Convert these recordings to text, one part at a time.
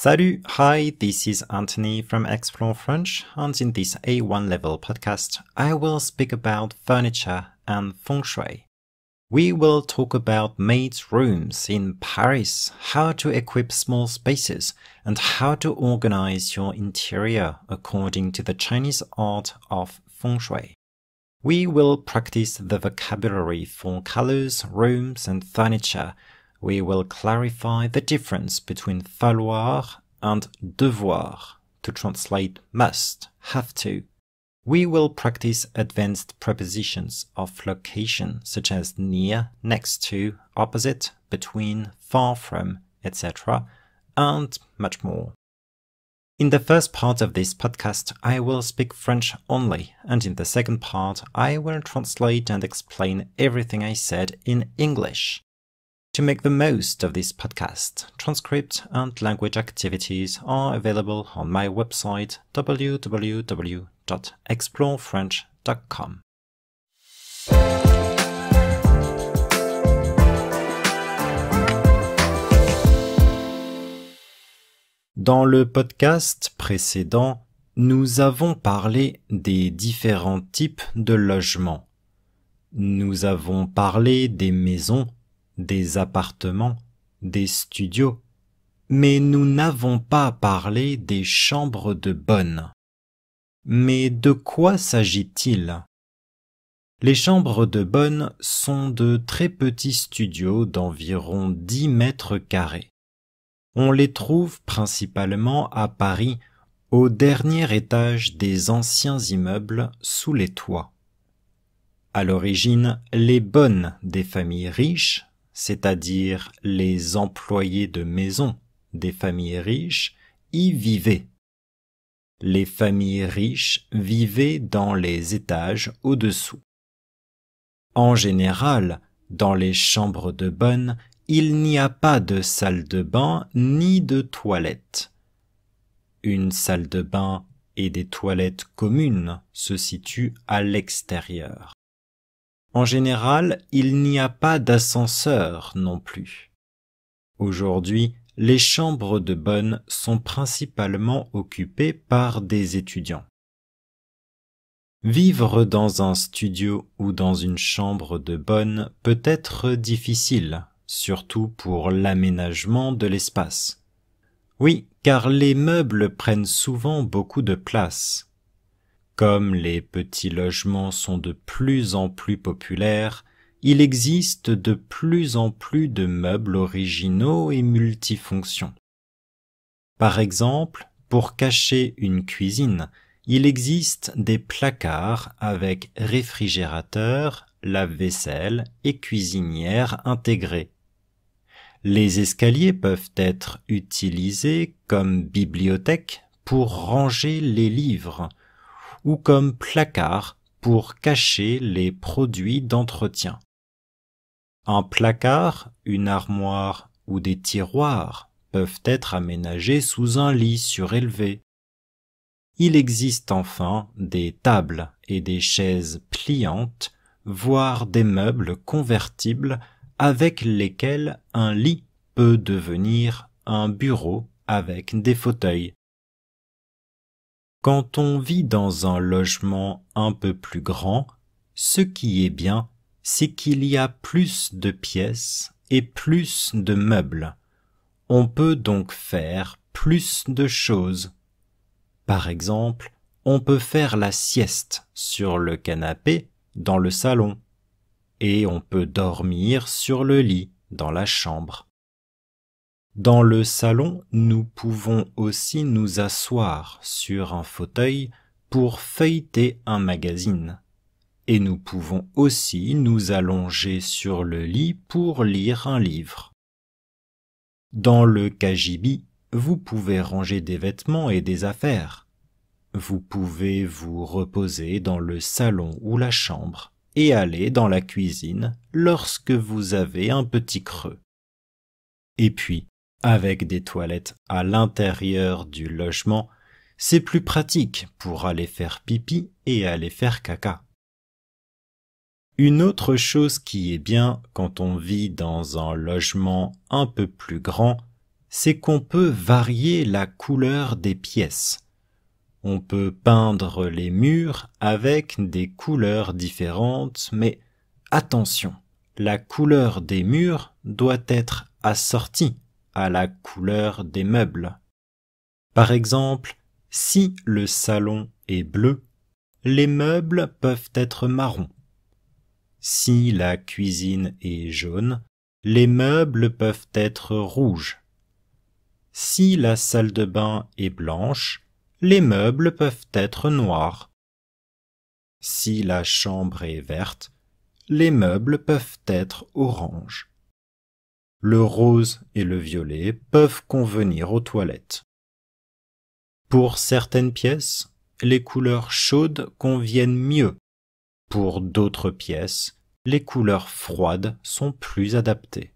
Salut! Hi, this is Anthony from Explore French, and in this A1 level podcast, I will speak about furniture and feng shui. We will talk about maids' rooms in Paris, how to equip small spaces, and how to organize your interior according to the Chinese art of feng shui. We will practice the vocabulary for colors, rooms, and furniture we will clarify the difference between falloir and devoir, to translate must, have to. We will practice advanced prepositions of location, such as near, next to, opposite, between, far from, etc., and much more. In the first part of this podcast, I will speak French only, and in the second part, I will translate and explain everything I said in English. To make the most of this podcast, transcript and language activities are available on my website www.explorefrench.com. Dans le podcast précédent, nous avons parlé des différents types de logements. Nous avons parlé des maisons des appartements, des studios, mais nous n'avons pas parlé des chambres de bonne. Mais de quoi s'agit-il Les chambres de bonnes sont de très petits studios d'environ dix mètres carrés. On les trouve principalement à Paris, au dernier étage des anciens immeubles sous les toits. À l'origine, les bonnes des familles riches c'est-à-dire les employés de maison des familles riches, y vivaient. Les familles riches vivaient dans les étages au-dessous. En général, dans les chambres de bonne, il n'y a pas de salle de bain ni de toilette. Une salle de bain et des toilettes communes se situent à l'extérieur. En général, il n'y a pas d'ascenseur non plus. Aujourd'hui, les chambres de bonne sont principalement occupées par des étudiants. Vivre dans un studio ou dans une chambre de bonne peut être difficile, surtout pour l'aménagement de l'espace. Oui, car les meubles prennent souvent beaucoup de place comme les petits logements sont de plus en plus populaires, il existe de plus en plus de meubles originaux et multifonctions. Par exemple, pour cacher une cuisine, il existe des placards avec réfrigérateur, lave-vaisselle et cuisinière intégrés. Les escaliers peuvent être utilisés comme bibliothèque pour ranger les livres, ou comme placard pour cacher les produits d'entretien. Un placard, une armoire ou des tiroirs peuvent être aménagés sous un lit surélevé. Il existe enfin des tables et des chaises pliantes, voire des meubles convertibles avec lesquels un lit peut devenir un bureau avec des fauteuils. Quand on vit dans un logement un peu plus grand, ce qui est bien, c'est qu'il y a plus de pièces et plus de meubles. On peut donc faire plus de choses. Par exemple, on peut faire la sieste sur le canapé dans le salon et on peut dormir sur le lit dans la chambre. Dans le salon, nous pouvons aussi nous asseoir sur un fauteuil pour feuilleter un magazine. Et nous pouvons aussi nous allonger sur le lit pour lire un livre. Dans le kajibi, vous pouvez ranger des vêtements et des affaires. Vous pouvez vous reposer dans le salon ou la chambre et aller dans la cuisine lorsque vous avez un petit creux. Et puis, avec des toilettes à l'intérieur du logement, c'est plus pratique pour aller faire pipi et aller faire caca. Une autre chose qui est bien quand on vit dans un logement un peu plus grand, c'est qu'on peut varier la couleur des pièces. On peut peindre les murs avec des couleurs différentes, mais attention, la couleur des murs doit être assortie à la couleur des meubles. Par exemple, si le salon est bleu, les meubles peuvent être marrons. Si la cuisine est jaune, les meubles peuvent être rouges. Si la salle de bain est blanche, les meubles peuvent être noirs. Si la chambre est verte, les meubles peuvent être orange le rose et le violet peuvent convenir aux toilettes. Pour certaines pièces, les couleurs chaudes conviennent mieux. Pour d'autres pièces, les couleurs froides sont plus adaptées.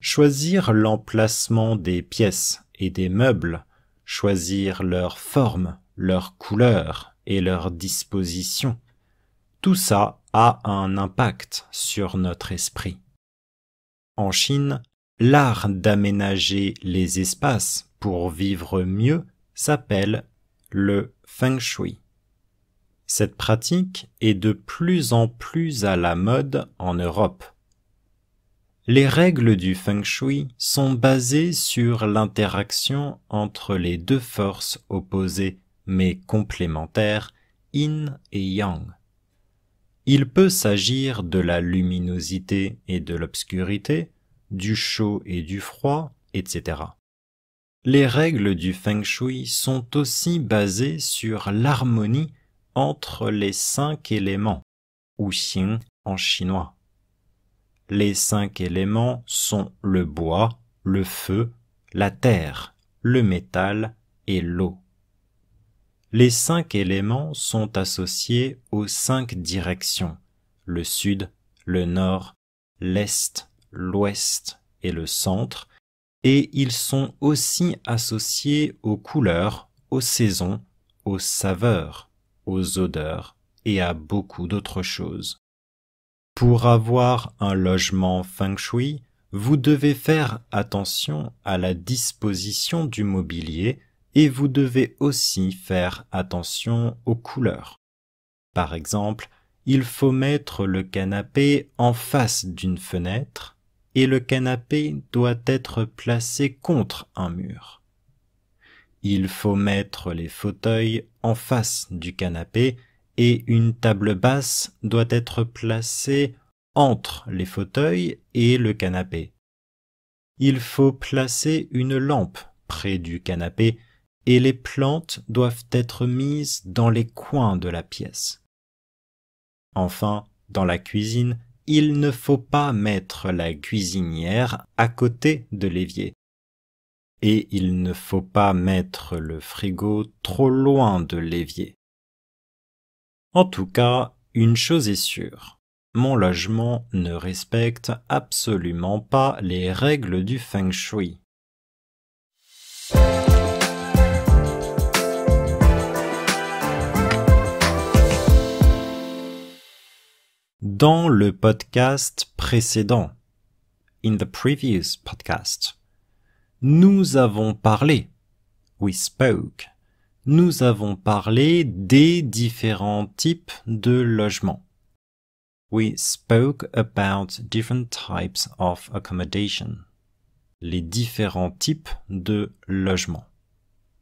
Choisir l'emplacement des pièces et des meubles, choisir leur forme, leur couleur et leur disposition, tout ça a un impact sur notre esprit en Chine, l'art d'aménager les espaces pour vivre mieux s'appelle le feng shui. Cette pratique est de plus en plus à la mode en Europe. Les règles du feng shui sont basées sur l'interaction entre les deux forces opposées mais complémentaires, yin et yang. Il peut s'agir de la luminosité et de l'obscurité, du chaud et du froid, etc. Les règles du feng shui sont aussi basées sur l'harmonie entre les cinq éléments, ou xing en chinois. Les cinq éléments sont le bois, le feu, la terre, le métal et l'eau les cinq éléments sont associés aux cinq directions, le sud, le nord, l'est, l'ouest et le centre, et ils sont aussi associés aux couleurs, aux saisons, aux saveurs, aux odeurs et à beaucoup d'autres choses. Pour avoir un logement feng shui, vous devez faire attention à la disposition du mobilier et vous devez aussi faire attention aux couleurs. Par exemple, il faut mettre le canapé en face d'une fenêtre et le canapé doit être placé contre un mur. Il faut mettre les fauteuils en face du canapé et une table basse doit être placée entre les fauteuils et le canapé. Il faut placer une lampe près du canapé et les plantes doivent être mises dans les coins de la pièce. Enfin, dans la cuisine, il ne faut pas mettre la cuisinière à côté de l'évier. Et il ne faut pas mettre le frigo trop loin de l'évier. En tout cas, une chose est sûre, mon logement ne respecte absolument pas les règles du feng shui. dans le podcast précédent, in the previous podcast, nous avons parlé, we spoke, nous avons parlé des différents types de logements. We spoke about different types of accommodation. Les différents types de logements.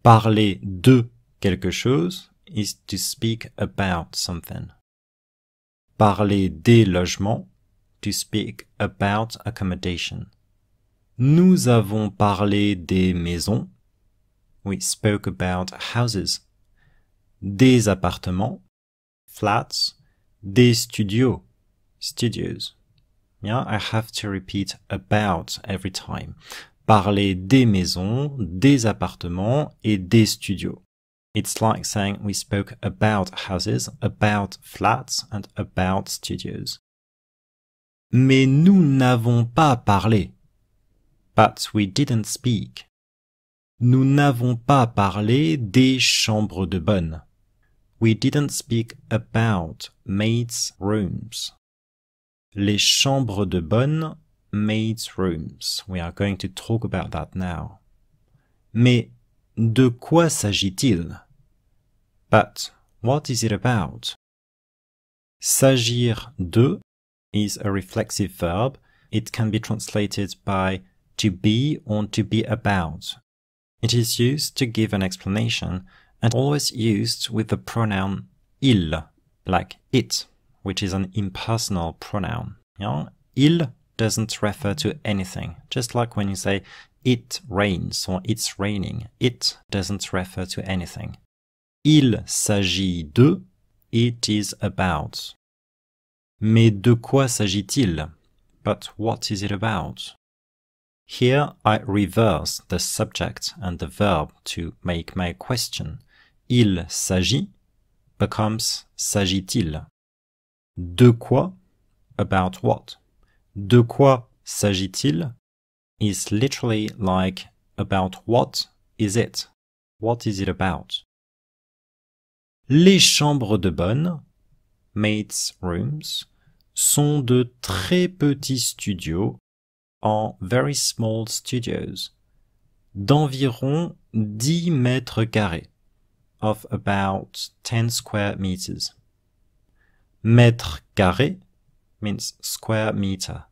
Parler de quelque chose is to speak about something parler des logements, to speak about accommodation. Nous avons parlé des maisons, we spoke about houses, des appartements, flats, des studios, studios. Yeah, I have to repeat about every time. Parler des maisons, des appartements et des studios. It's like saying we spoke about houses, about flats, and about studios. Mais nous n'avons pas parlé. But we didn't speak. Nous n'avons pas parlé des chambres de bonne. We didn't speak about maids' rooms. Les chambres de bonne, maids' rooms. We are going to talk about that now. Mais De quoi s'agit-il? But what is it about? S'agir de is a reflexive verb. It can be translated by to be or to be about. It is used to give an explanation and always used with the pronoun il, like it, which is an impersonal pronoun. il doesn't refer to anything, just like when you say it rains or it's raining. It doesn't refer to anything. Il s'agit de. It is about. Mais de quoi s'agit-il? But what is it about? Here I reverse the subject and the verb to make my question. Il s'agit becomes s'agit-il. De quoi? About what? De quoi s'agit-il? is literally like about what is it? What is it about? Les chambres de bonne, maids' rooms, sont de très petits studios, en very small studios, d'environ 10 mètres carrés, of about 10 square meters. Mètre carré means square meter.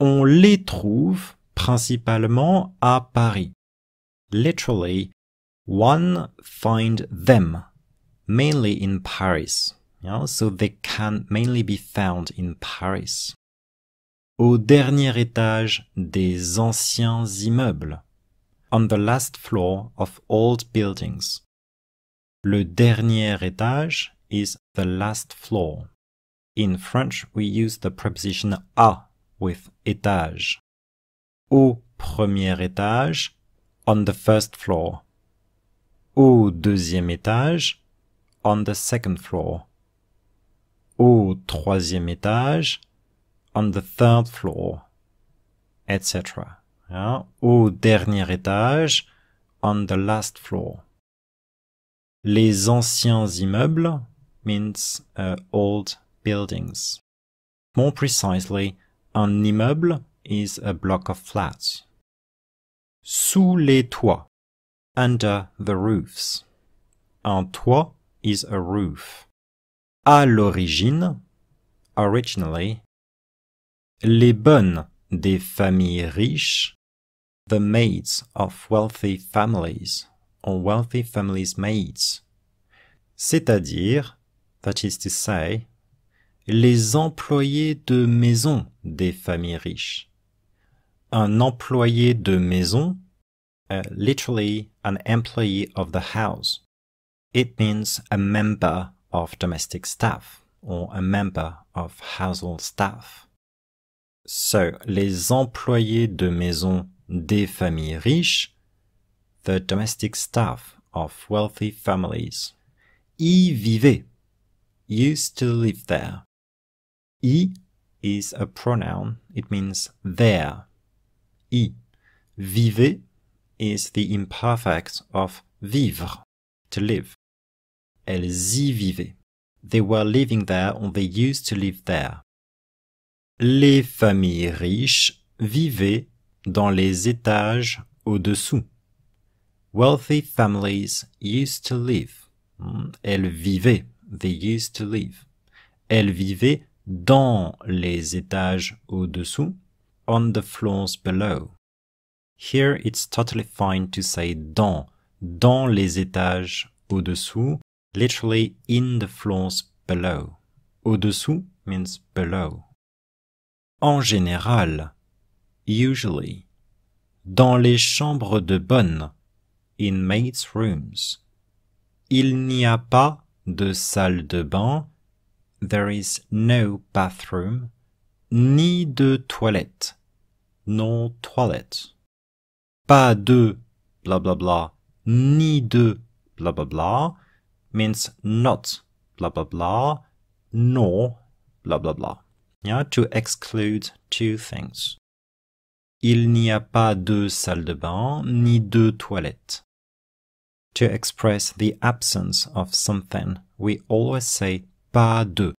On les trouve principalement à Paris. Literally, one find them mainly in Paris. You know? So they can mainly be found in Paris. Au dernier étage des anciens immeubles. On the last floor of old buildings. Le dernier étage is the last floor. In French, we use the preposition à with étage. au premier étage, on the first floor. Au deuxième étage, on the second floor. Au troisième étage, on the third floor, etc. Hein? Au dernier étage, on the last floor. Les anciens immeubles means uh, old buildings. More precisely, un immeuble is a block of flats. Sous les toits, under the roofs. Un toit is a roof. À l'origine, originally, les bonnes des familles riches, the maids of wealthy families, or wealthy families' maids, c'est-à-dire, that is to say, les employés de maison des familles riches. un employé de maison, uh, literally an employee of the house. It means a member of domestic staff or a member of household staff. So, les employés de maison des familles riches, the domestic staff of wealthy families. Y vivait, used to live there. Y is a pronoun, it means there. i. is the imperfect of vivre, to live. Elles y vivaient. They were living there or they used to live there. Les familles riches vivaient dans les étages au-dessous. Wealthy families used to live. Hmm. Elles vivaient. They used to live. Elles vivaient dans les étages au-dessous on the floors below. Here it's totally fine to say dans, dans les étages au-dessous, literally in the floors below. Au-dessous means below. En général, usually. Dans les chambres de bonne, in maids rooms. Il n'y a pas de salle de bain, there is no bathroom, ni de toilette, no toilet. Pas de blah blah blah, ni de blah blah blah means not blah blah blah, nor blah blah blah. Yeah, to exclude two things. Il n'y a pas de salle de bain ni de toilette. To express the absence of something, we always say pas de,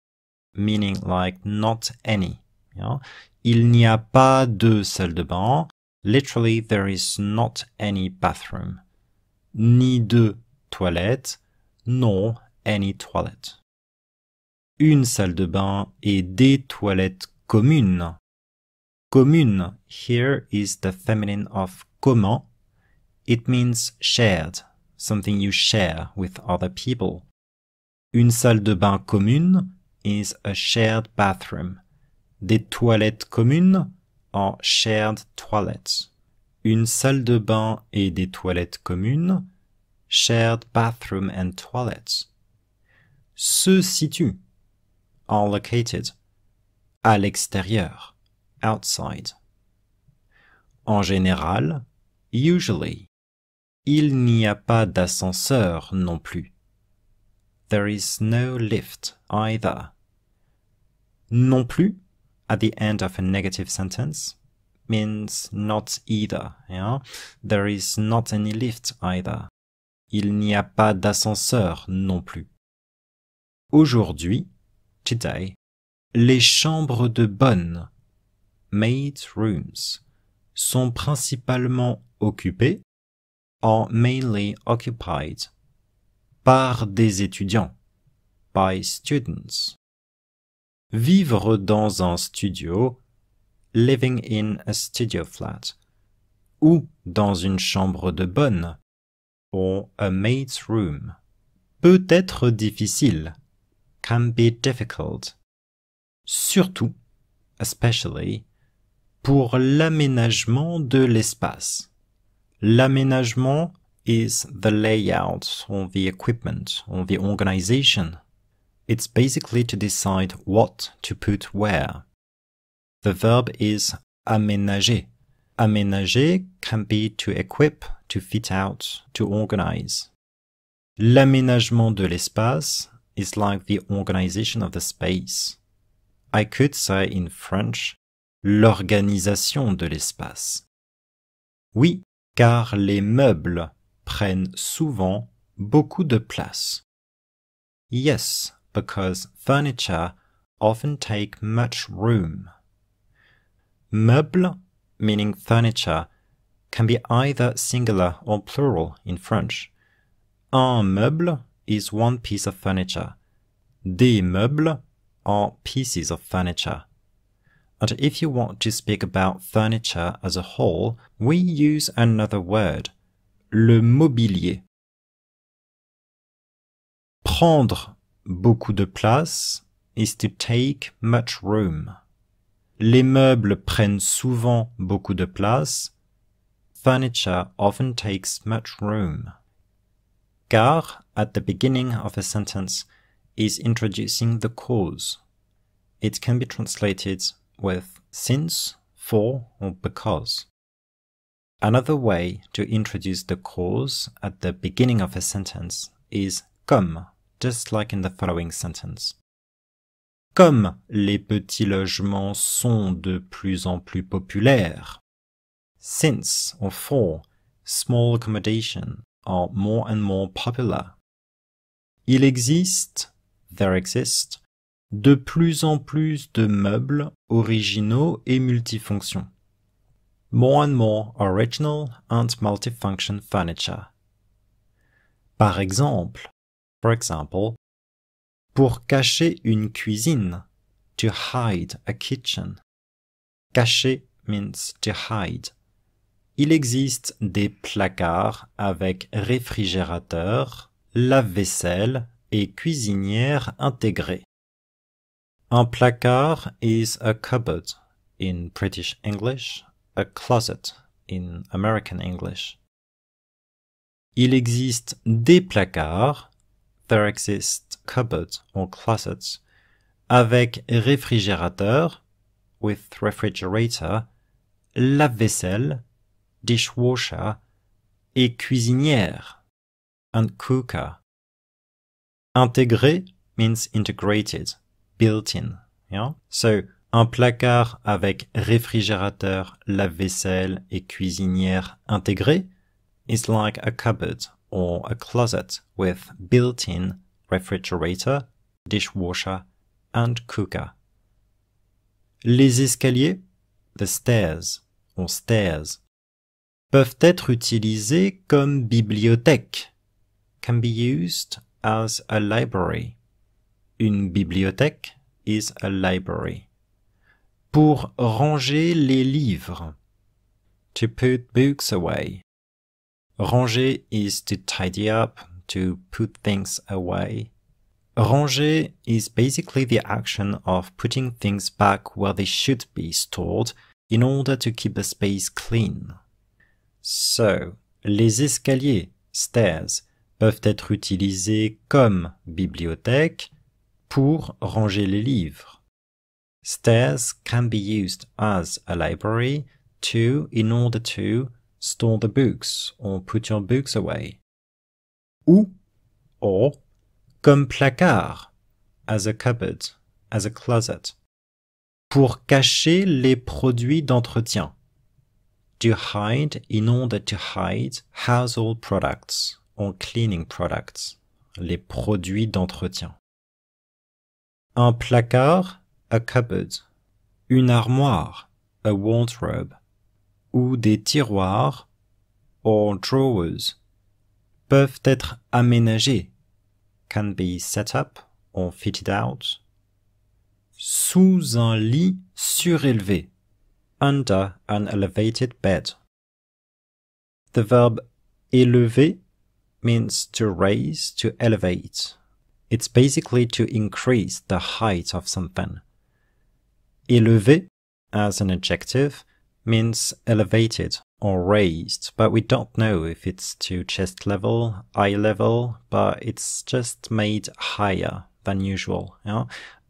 meaning like not any. Yeah? Il n'y a pas de salle de bain. Literally, there is not any bathroom. Ni de toilette. nor any toilet. Une salle de bain et des toilettes communes. Commune, here is the feminine of commun. It means shared, something you share with other people. Une salle de bain commune is a shared bathroom des toilettes communes en shared toilets, une salle de bain et des toilettes communes, shared bathroom and toilets, se situent, en located à l'extérieur outside. En général, usually, il n'y a pas d'ascenseur non plus. There is no lift either. Non plus at the end of a negative sentence means not either. There is not any lift either. Il n'y a pas d'ascenseur non plus. Aujourd'hui, today, les chambres de bonne, maid rooms, sont principalement occupées, or mainly occupied, par des étudiants, by students. Vivre dans un studio, living in a studio flat, ou dans une chambre de bonne, or a maid's room, peut être difficile, can be difficult, surtout, especially, pour l'aménagement de l'espace. L'aménagement is the layout or the equipment or the organization It's basically to decide what to put where. The verb is aménager. Aménager can be to equip, to fit out, to organize. L'aménagement de l'espace is like the organization of the space. I could say in French, l'organisation de l'espace. Oui, car les meubles prennent souvent beaucoup de place. Yes, because furniture often take much room. Meuble, meaning furniture, can be either singular or plural in French. Un meuble is one piece of furniture. Des meubles are pieces of furniture. And if you want to speak about furniture as a whole, we use another word, le mobilier. Prendre beaucoup de place is to take much room. Les meubles prennent souvent beaucoup de place. Furniture often takes much room. Car at the beginning of a sentence is introducing the cause. It can be translated with since, for, or because. Another way to introduce the cause at the beginning of a sentence is comme just like in the following sentence. Comme les petits logements sont de plus en plus populaires, since or for small accommodation are more and more popular, il existe, there exist, de plus en plus de meubles originaux et multifonctions. More and more original and multifunction furniture. Par exemple, For example, pour cacher une cuisine, to hide a kitchen. Cacher means to hide. Il existe des placards avec réfrigérateur, lave-vaisselle et cuisinière intégrée. Un placard is a cupboard in British English, a closet in American English. Il existe des placards there exist cupboards or closets avec réfrigérateur, with refrigerator, lave-vaisselle, dishwasher et cuisinière, and cooker. Intégré means integrated, built-in. So, un placard avec réfrigérateur, lave-vaisselle et cuisinière intégrée is like a cupboard or a closet with built-in refrigerator, dishwasher, and cooker. Les escaliers, the stairs or stairs, peuvent être utilisés comme bibliothèque, can be used as a library. Une bibliothèque is a library. Pour ranger les livres, to put books away. Ranger is to tidy up, to put things away. Ranger is basically the action of putting things back where they should be stored in order to keep the space clean. So, les escaliers, stairs, peuvent être utilisés comme bibliothèque pour ranger les livres. Stairs can be used as a library to, in order to, store the books or put your books away. Ou, or, comme placard, as a cupboard, as a closet. Pour cacher les produits d'entretien. To hide, in order to hide, household products or cleaning products. Les produits d'entretien. Un placard, a cupboard. Une armoire, a wardrobe. ou des tiroirs or drawers peuvent être aménagés can be set up or fitted out sous un lit surélevé under an elevated bed the verb élever means to raise to elevate it's basically to increase the height of something élever as an adjective means elevated or raised, but we don't know if it's to chest level, eye level, but it's just made higher than usual. You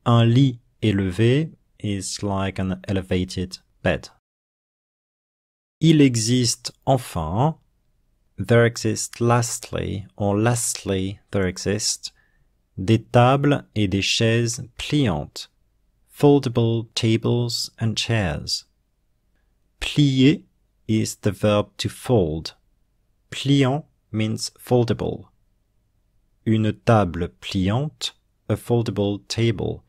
Un lit élevé is like an elevated bed. Il existe enfin, there exist lastly, or lastly there exist, des tables et des chaises pliantes, foldable tables and chairs. Plier is the verb to fold. Pliant means foldable. Une table pliante, a foldable table.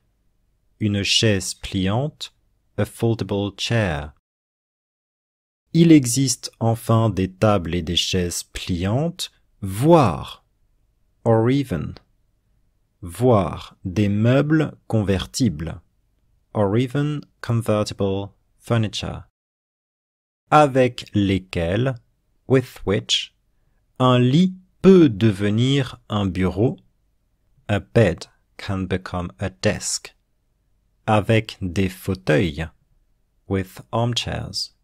Une chaise pliante, a foldable chair. Il existe enfin des tables et des chaises pliantes, voire, or even, voir des meubles convertibles, or even convertible furniture avec lesquels, with which, un lit peut devenir un bureau, a bed can become a desk, avec des fauteuils, with armchairs,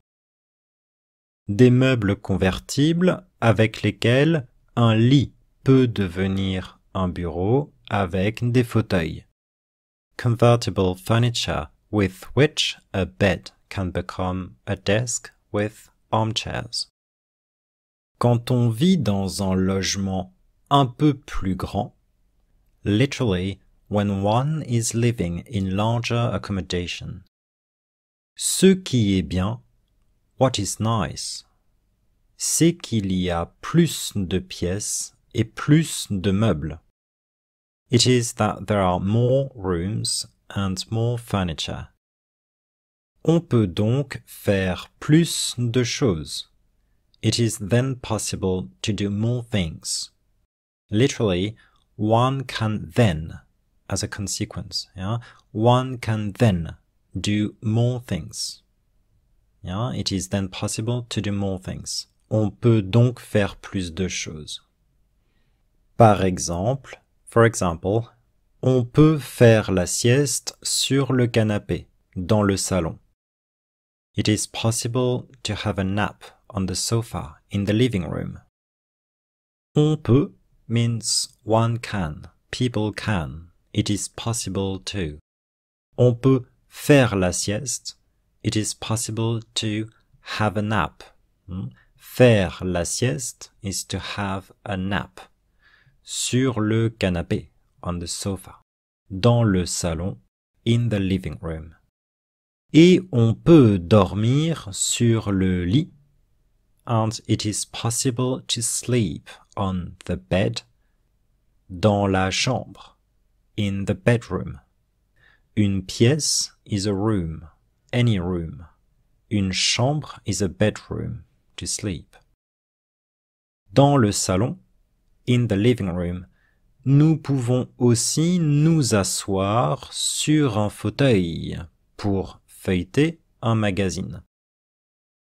des meubles convertibles avec lesquels un lit peut devenir un bureau avec des fauteuils. Convertible furniture with which a bed can become a desk with armchairs. Quand on vit dans un logement un peu plus grand, literally when one is living in larger accommodation. Ce qui est bien, what is nice, c'est qu'il y a plus de pièces et plus de meubles. It is that there are more rooms and more furniture. On peut donc faire plus de choses. It is then possible to do more things. Literally, one can then, as a consequence, yeah, one can then do more things. Yeah, it is then possible to do more things. On peut donc faire plus de choses. Par exemple, for example, on peut faire la sieste sur le canapé, dans le salon. It is possible to have a nap on the sofa in the living room. On peut means one can, people can, it is possible to. On peut faire la sieste, it is possible to have a nap. Hmm? Faire la sieste is to have a nap. Sur le canapé, on the sofa. Dans le salon, in the living room. et on peut dormir sur le lit. And it is possible to sleep on the bed. Dans la chambre. In the bedroom. Une pièce is a room. Any room. Une chambre is a bedroom. To sleep. Dans le salon. In the living room nous pouvons aussi nous asseoir sur un fauteuil pour feuilleter un magazine.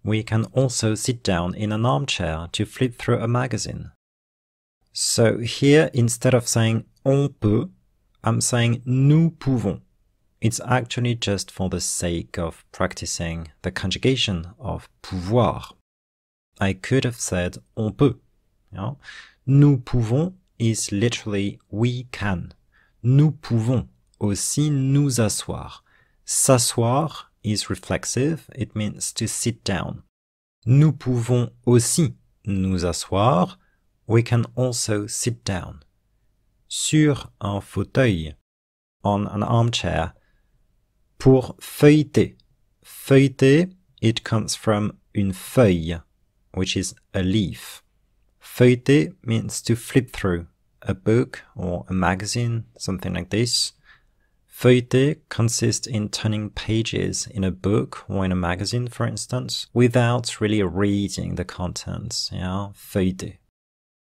We can also sit down in an armchair to flip through a magazine. So here, instead of saying on peut, I'm saying nous pouvons. It's actually just for the sake of practicing the conjugation of pouvoir. I could have said on peut. You know? Nous pouvons is literally we can. Nous pouvons aussi nous asseoir. S'asseoir is reflexive, it means to sit down. Nous pouvons aussi nous asseoir, we can also sit down. Sur un fauteuil, on an armchair. Pour feuilleter, feuilleter, it comes from une feuille, which is a leaf. Feuilleter means to flip through, a book or a magazine, something like this. Feuilleté consists in turning pages in a book or in a magazine, for instance, without really reading the contents. Yeah? Feuilleté.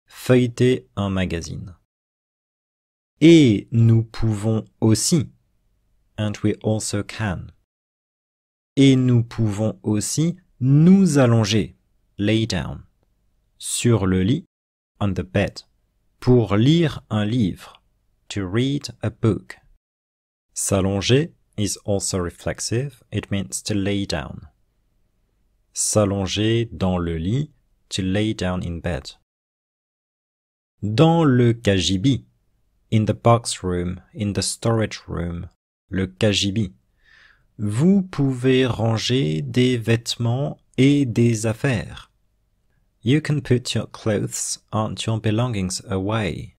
Feuilleter un magazine. Et nous pouvons aussi. And we also can. Et nous pouvons aussi nous allonger. Lay down. Sur le lit. On the bed. Pour lire un livre. To read a book. S'allonger is also reflexive. It means to lay down. S'allonger dans le lit, to lay down in bed. Dans le cagibi, in the box room, in the storage room, le cagibi. vous pouvez ranger des vêtements et des affaires. You can put your clothes and your belongings away.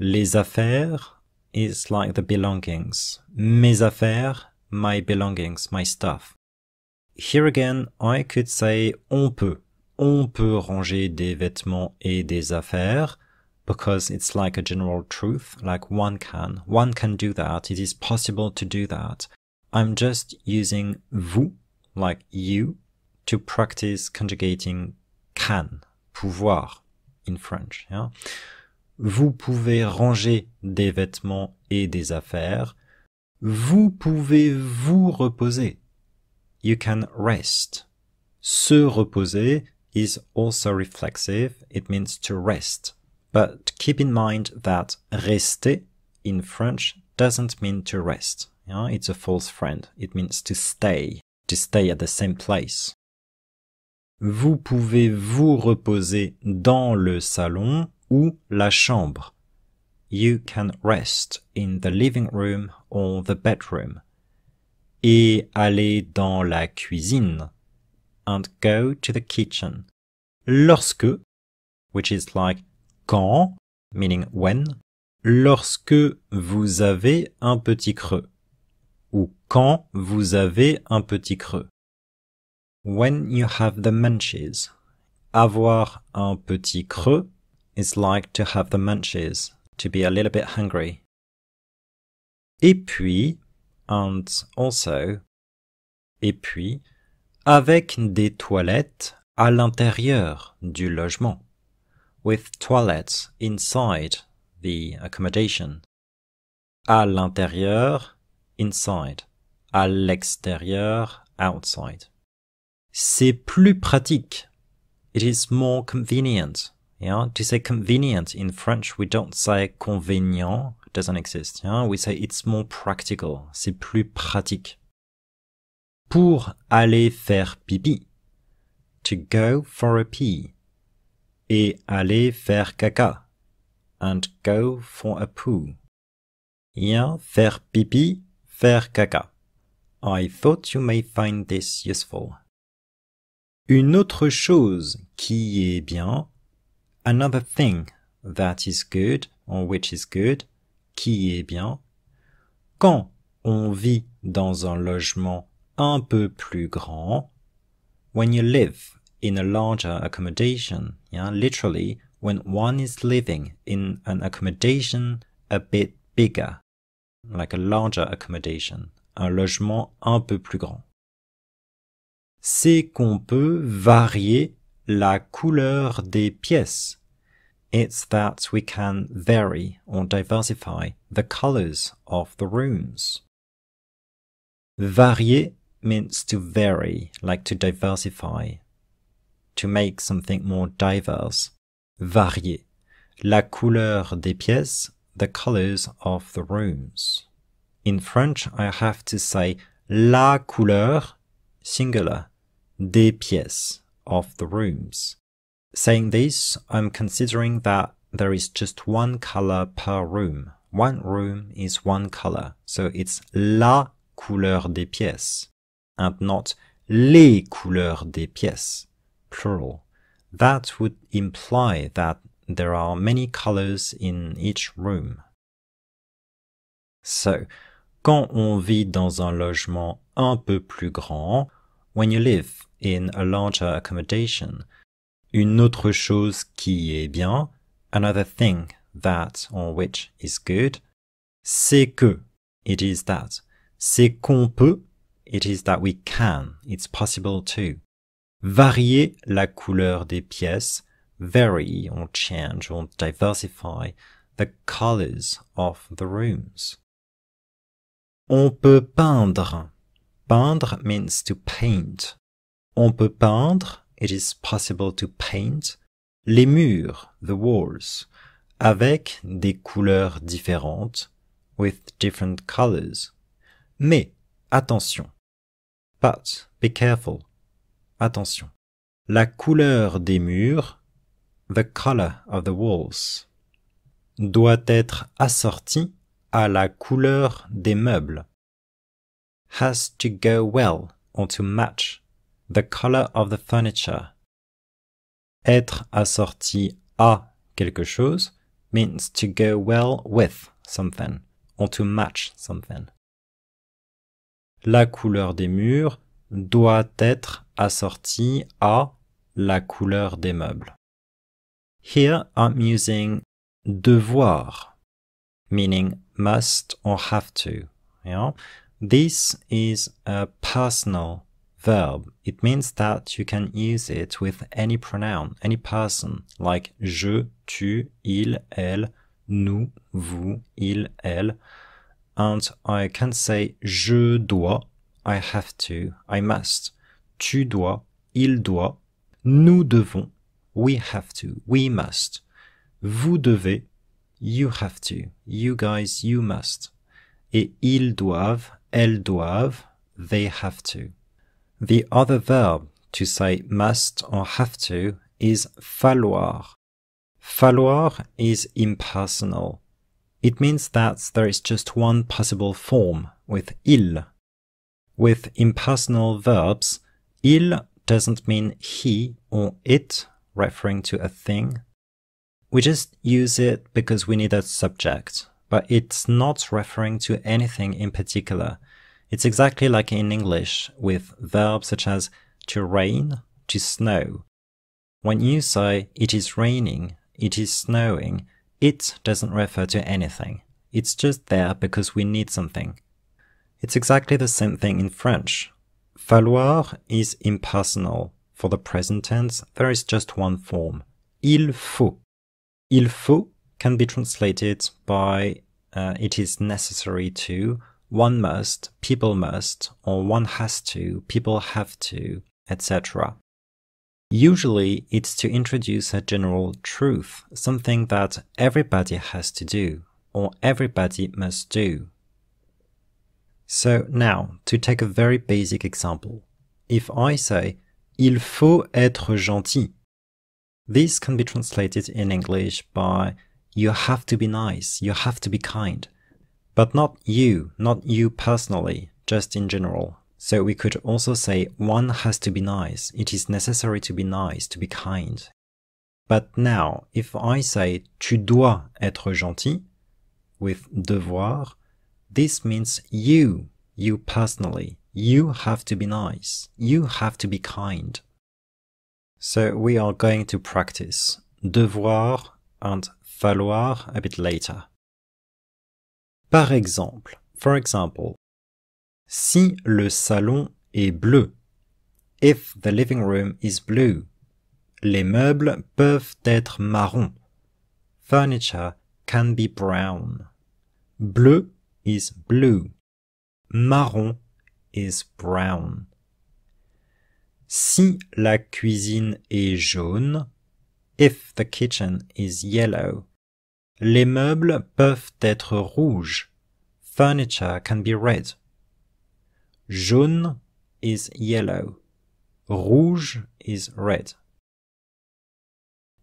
Les affaires, is like the belongings. Mes affaires, my belongings, my stuff. Here again, I could say on peut. On peut ranger des vêtements et des affaires because it's like a general truth, like one can. One can do that. It is possible to do that. I'm just using vous, like you, to practice conjugating can, pouvoir in French. Yeah. vous pouvez ranger des vêtements et des affaires, vous pouvez vous reposer. You can rest. Se reposer is also reflexive. It means to rest. But keep in mind that rester in French doesn't mean to rest. it's a false friend. It means to stay, to stay at the same place. Vous pouvez vous reposer dans le salon ou la chambre. You can rest in the living room or the bedroom. Et aller dans la cuisine. And go to the kitchen. Lorsque, which is like quand, meaning when. Lorsque vous avez un petit creux. Ou quand vous avez un petit creux. When you have the munchies. Avoir un petit creux is like to have the munchies, to be a little bit hungry. Et puis, and also, et puis, avec des toilettes à l'intérieur du logement, with toilets inside the accommodation. À l'intérieur, inside. À l'extérieur, outside. C'est plus pratique. It is more convenient. Yeah, to say convenient in French, we don't say convenient, doesn't exist. Yeah, We say it's more practical, c'est plus pratique. Pour aller faire pipi, to go for a pee. Et aller faire caca, and go for a poo. Yeah, faire pipi, faire caca. I thought you may find this useful. Une autre chose qui est bien, another thing that is good or which is good, qui est bien. Quand on vit dans un logement un peu plus grand, when you live in a larger accommodation, literally when one is living in an accommodation a bit bigger, like a larger accommodation, un logement un peu plus grand. C'est qu'on peut varier la couleur des pièces it's that we can vary or diversify the colors of the rooms. Varier means to vary, like to diversify, to make something more diverse. Varier. La couleur des pièces, the colors of the rooms. In French, I have to say la couleur, singular, des pièces, of the rooms. Saying this, I'm considering that there is just one color per room. One room is one color. So it's la couleur des pièces and not les couleurs des pièces, plural. That would imply that there are many colors in each room. So, quand on vit dans un logement un peu plus grand, when you live in a larger accommodation, Une autre chose qui est bien, another thing that or which is good, c'est que, it is that. C'est qu'on peut, it is that we can, it's possible to. Varier la couleur des pièces, vary, on change, on diversify the colors of the rooms. On peut peindre. Peindre means to paint. On peut peindre it is possible to paint les murs, the walls, avec des couleurs différentes, with different colors. Mais, attention. But, be careful. Attention. La couleur des murs, the color of the walls, doit être assortie à la couleur des meubles. Has to go well or to match the color of the furniture. Être assorti à quelque chose means to go well with something or to match something. La couleur des murs doit être assortie à la couleur des meubles. Here I'm using devoir, meaning must or have to. This is a personal verb. It means that you can use it with any pronoun, any person, like je, tu, il, elle, nous, vous, il, elle. And I can say je dois, I have to, I must. Tu dois, il doit. Nous devons, we have to, we must. Vous devez, you have to, you guys, you must. Et ils doivent, elles doivent, they have to. The other verb to say must or have to is falloir. Falloir is impersonal. It means that there is just one possible form with il. With impersonal verbs, il doesn't mean he or it, referring to a thing. We just use it because we need a subject, but it's not referring to anything in particular. It's exactly like in English with verbs such as to rain, to snow. When you say it is raining, it is snowing, it doesn't refer to anything. It's just there because we need something. It's exactly the same thing in French. Falloir is impersonal. For the present tense, there is just one form. Il faut. Il faut can be translated by uh, it is necessary to one must, people must, or one has to, people have to, etc. Usually, it's to introduce a general truth, something that everybody has to do, or everybody must do. So now, to take a very basic example. If I say, Il faut être gentil, this can be translated in English by, you have to be nice, you have to be kind. But not you, not you personally, just in general. So we could also say one has to be nice, it is necessary to be nice, to be kind. But now, if I say tu dois être gentil, with devoir, this means you, you personally, you have to be nice, you have to be kind. So we are going to practice devoir and falloir a bit later. Par exemple, for example, si le salon est bleu, if the living room is blue, les meubles peuvent être marrons. Furniture can be brown. Bleu is blue. Marron is brown. Si la cuisine est jaune, if the kitchen is yellow, les meubles peuvent être rouges. Furniture can be red. Jaune is yellow. Rouge is red.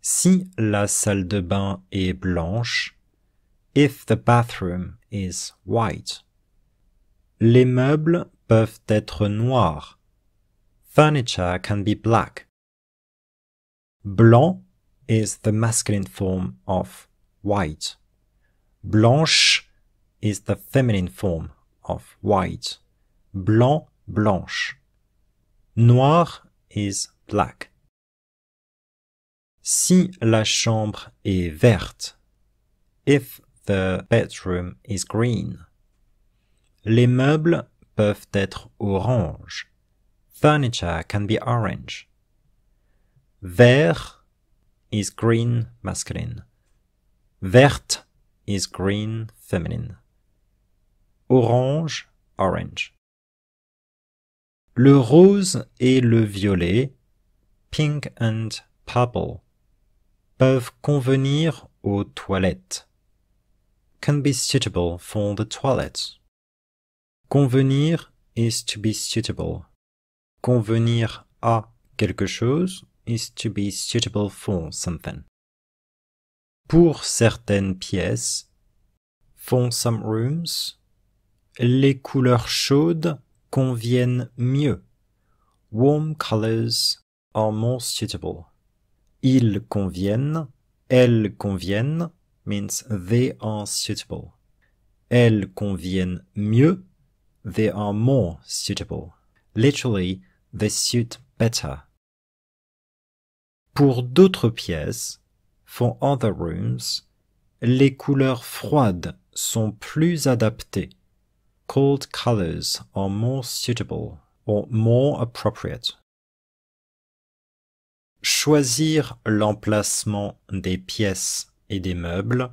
Si la salle de bain est blanche, if the bathroom is white. Les meubles peuvent être noirs. Furniture can be black. Blanc is the masculine form of white. Blanche is the feminine form of white. Blanc, blanche. Noir is black. Si la chambre est verte, if the bedroom is green. Les meubles peuvent être orange. Furniture can be orange. Vert is green masculine. Verte is green feminine. Orange, orange. Le rose et le violet, pink and purple, peuvent convenir aux toilettes. Can be suitable for the toilet. Convenir is to be suitable. Convenir à quelque chose is to be suitable for something pour certaines pièces, font some rooms, les couleurs chaudes conviennent mieux. Warm colors are more suitable. Ils conviennent, elles conviennent, means they are suitable. Elles conviennent mieux, they are more suitable. Literally, they suit better. Pour d'autres pièces, for other rooms, les couleurs froides sont plus adaptées. Cold colors are more suitable or more appropriate. Choisir l'emplacement des pièces et des meubles.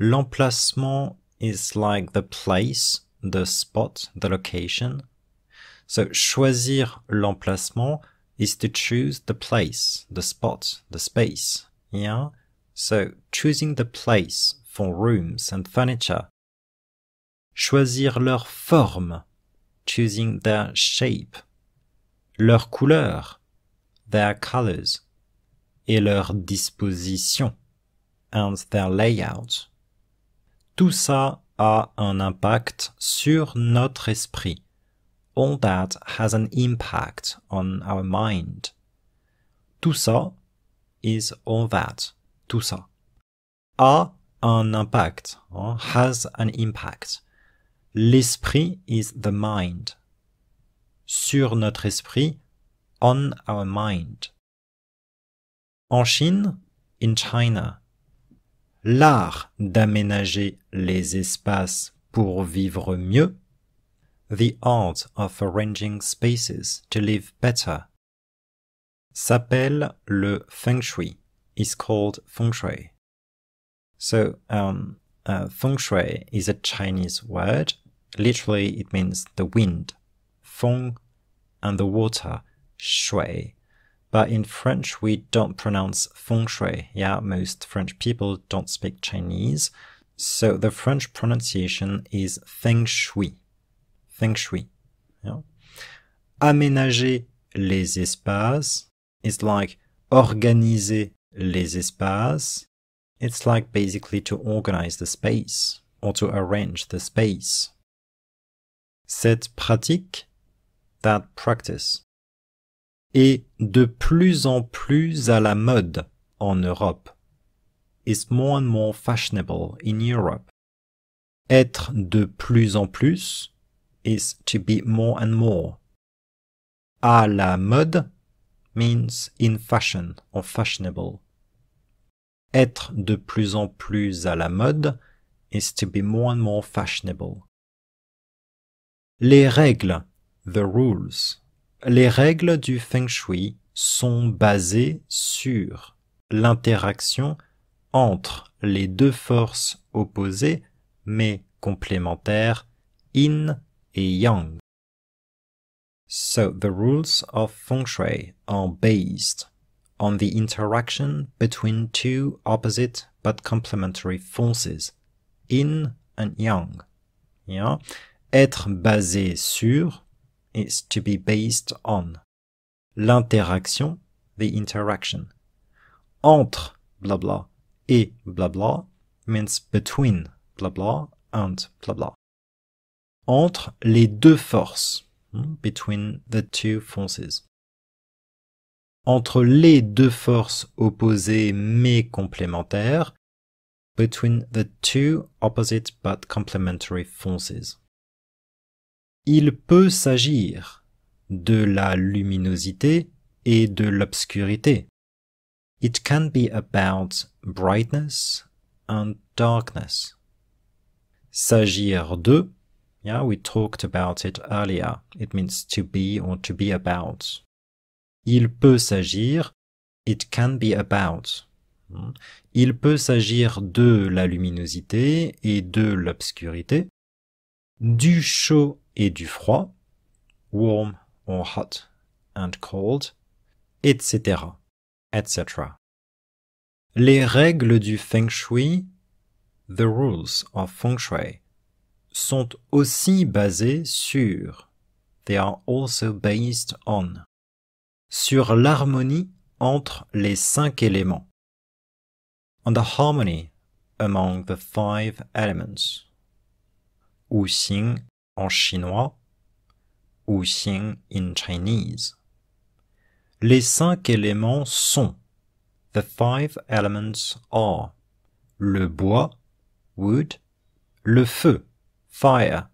L'emplacement is like the place, the spot, the location. So choisir l'emplacement is to choose the place, the spot, the space. Yeah. So, choosing the place for rooms and furniture. Choisir leur forme, choosing their shape. Leur couleur, their colors. Et leur disposition, and their layout. Tout ça a un impact sur notre esprit. All that has an impact on our mind. Tout ça is all that. tout ça. A un impact, hein, has an impact. L'esprit is the mind. Sur notre esprit, on our mind. En Chine, in China, l'art d'aménager les espaces pour vivre mieux, the art of arranging spaces to live better, s'appelle le feng shui. is called feng shui. So um, uh, feng shui is a Chinese word. Literally, it means the wind, feng, and the water, shui. But in French, we don't pronounce feng shui. Yeah, most French people don't speak Chinese. So the French pronunciation is feng shui. Feng shui. Yeah. Aménager les espaces is like organiser les espaces. It's like basically to organize the space or to arrange the space. Cette pratique, that practice, est de plus en plus à la mode en Europe. Is more and more fashionable in Europe. Être de plus en plus is to be more and more. À la mode means in fashion or fashionable. Être de plus en plus à la mode is to be more and more fashionable. Les règles, the rules. Les règles du feng shui sont basées sur l'interaction entre les deux forces opposées mais complémentaires, yin et yang. So the rules of feng shui are based on the interaction between two opposite but complementary forces, yin and yang. Yeah? Être basé sur is to be based on. L'interaction, the interaction. Entre, blah blah, et blah blah means between, blah blah, and blah blah. Entre les deux forces. Hmm? between the two forces. Entre les deux forces opposées mais complémentaires, between the two opposite but complementary forces. Il peut s'agir de la luminosité et de l'obscurité. It can be about brightness and darkness. S'agir de Yeah, we talked about it earlier. It means to be or to be about. Il peut s'agir. It can be about. Hmm. Il peut s'agir de la luminosité et de l'obscurité, du chaud et du froid, warm or hot and cold, etc., etc. Les règles du feng shui, the rules of feng shui sont aussi basés sur they are also based on sur l'harmonie entre les cinq éléments on the harmony among the five elements ou xing en chinois ou xing in Chinese les cinq éléments sont The five elements are le bois, wood, le feu, fire,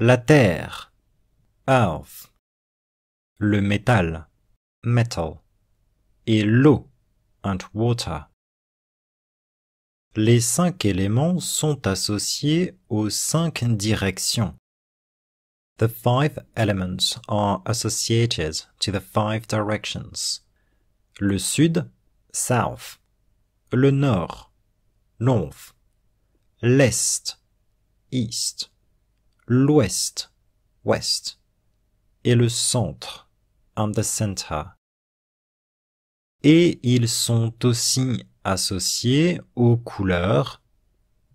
la terre, earth, le métal, metal, et l'eau, and water. Les cinq éléments sont associés aux cinq directions. The five elements are associated to the five directions. Le sud, south. Le nord, north. L'est, east, l'ouest, west, et le centre, and the center. Et ils sont aussi associés aux couleurs,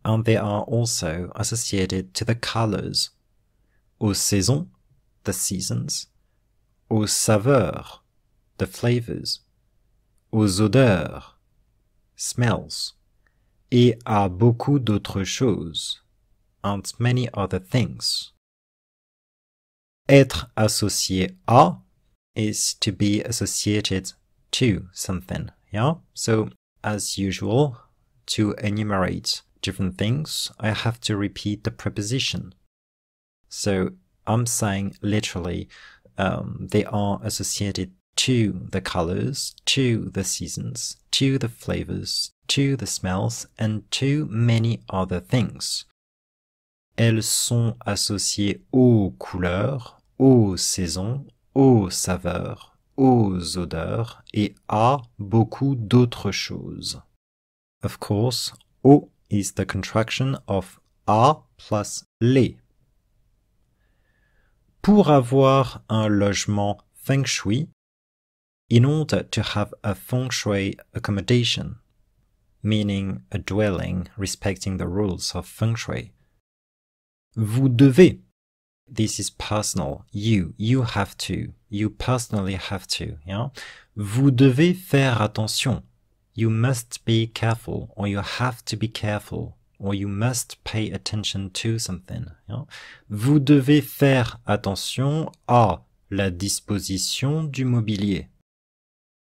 and they are also associated to the colors, aux saisons, the seasons, aux saveurs, the flavors, aux odeurs, smells, et à beaucoup d'autres choses, and many other things. Être associé à is to be associated to something, yeah? So, as usual, to enumerate different things, I have to repeat the preposition. So, I'm saying literally, um, they are associated to the colors, to the seasons, to the flavors, to the smells, and to many other things. elles sont associées aux couleurs, aux saisons, aux saveurs, aux odeurs et à beaucoup d'autres choses. Of course, O is the contraction of A plus les. Pour avoir un logement feng shui, in order to have a feng shui accommodation, meaning a dwelling respecting the rules of feng shui, Vous devez. This is personal. You, you have to. You personally have to. Yeah? Vous devez faire attention. You must be careful or you have to be careful or you must pay attention to something. Yeah? Vous devez faire attention à la disposition du mobilier.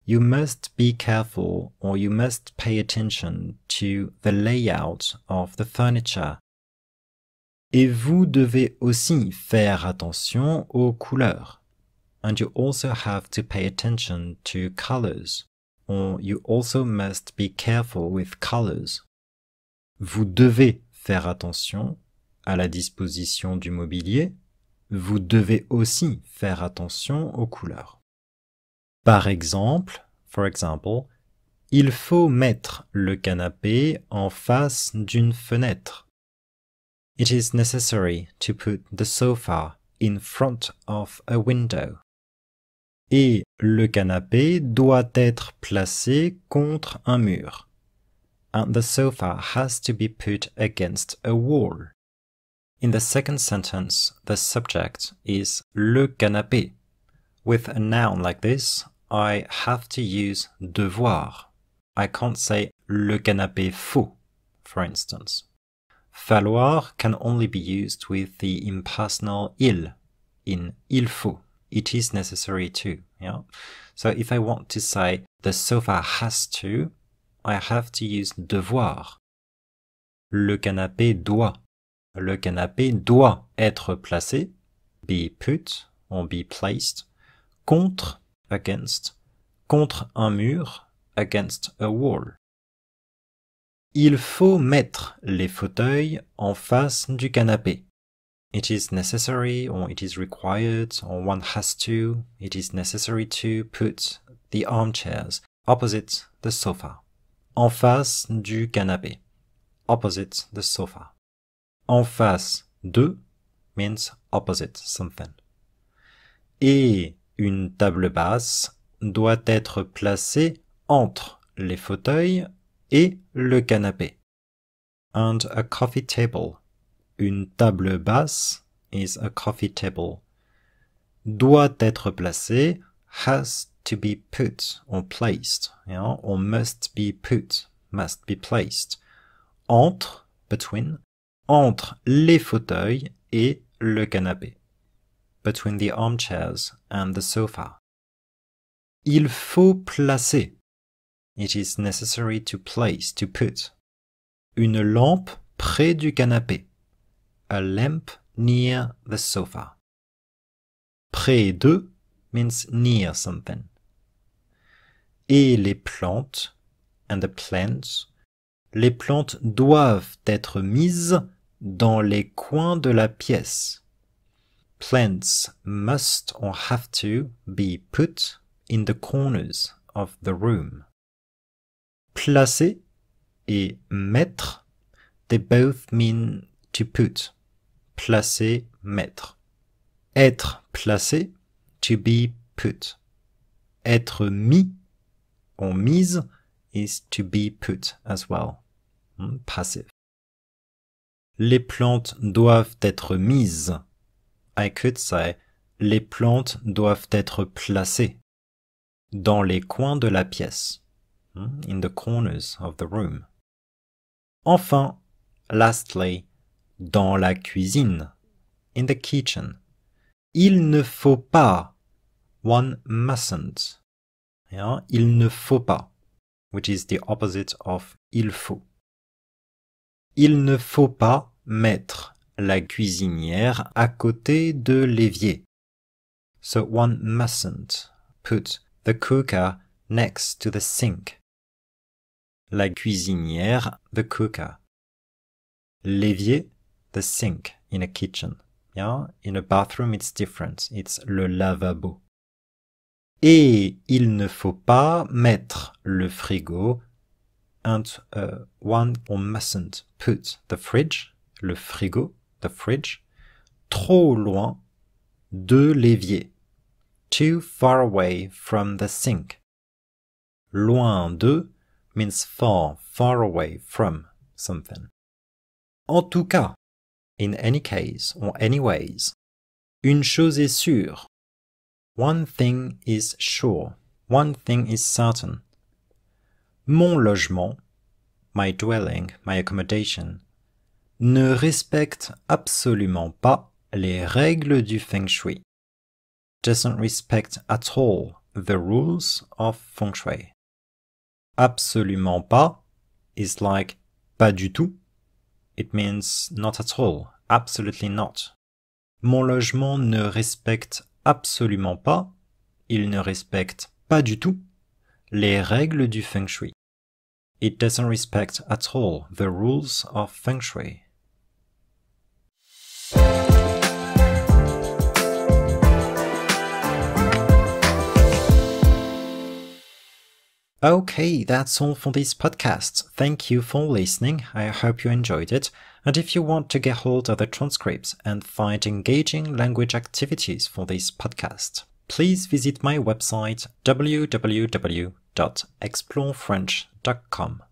You must be careful or you must pay attention to the layout of the furniture Et vous devez aussi faire attention aux couleurs. And you also have to pay attention to colors. Or you also must be careful with colors. Vous devez faire attention à la disposition du mobilier. Vous devez aussi faire attention aux couleurs. Par exemple, for example, il faut mettre le canapé en face d'une fenêtre. it is necessary to put the sofa in front of a window. Et le canapé doit être placé contre un mur. And the sofa has to be put against a wall. In the second sentence, the subject is le canapé. With a noun like this, I have to use devoir. I can't say le canapé faux, for instance. Falloir can only be used with the impersonal il in il faut. It is necessary to. Yeah. So if I want to say the sofa has to, I have to use devoir. Le canapé doit. Le canapé doit être placé, be put or be placed, contre, against, contre un mur, against a wall. Il faut mettre les fauteuils en face du canapé. It is necessary or it is required or one has to, it is necessary to put the armchairs opposite the sofa. En face du canapé. Opposite the sofa. En face de means opposite something. Et une table basse doit être placée entre les fauteuils et le canapé. And a coffee table. Une table basse is a coffee table. Doit être placé has to be put or placed. or must be put, must be placed. Entre, between, entre les fauteuils et le canapé. Between the armchairs and the sofa. Il faut placer It is necessary to place, to put. Une lampe près du canapé. A lamp near the sofa. Près de means near something. Et les plantes, and the plants, les plantes doivent être mises dans les coins de la pièce. Plants must or have to be put in the corners of the room. placer et mettre, they both mean to put. Placer, mettre. Être placé, to be put. Être mis, on mise, is to be put as well. Hmm, Passive. Les plantes doivent être mises. I could say, les plantes doivent être placées dans les coins de la pièce. in the corners of the room. Enfin, lastly, dans la cuisine, in the kitchen. Il ne faut pas, one mustn't. Yeah? Il ne faut pas, which is the opposite of il faut. Il ne faut pas mettre la cuisinière à côté de l'évier. So one mustn't put the cooker next to the sink. la cuisinière, the cooker. L'évier, the sink in a kitchen. Yeah? In a bathroom, it's different. It's le lavabo. Et il ne faut pas mettre le frigo. And uh, one, on mustn't put the fridge, le frigo, the fridge, trop loin de l'évier. Too far away from the sink. Loin de, means far, far away from something. En tout cas, in any case or anyways. Une chose est sûre. One thing is sure. One thing is certain. Mon logement, my dwelling, my accommodation, ne respecte absolument pas les règles du feng shui. Doesn't respect at all the rules of feng shui. absolument pas is like pas du tout. It means not at all, absolutely not. Mon logement ne respecte absolument pas, il ne respecte pas du tout les règles du feng shui. It doesn't respect at all the rules of feng shui. Okay, that's all for this podcast. Thank you for listening. I hope you enjoyed it. And if you want to get hold of the transcripts and find engaging language activities for this podcast, please visit my website www.explorefrench.com.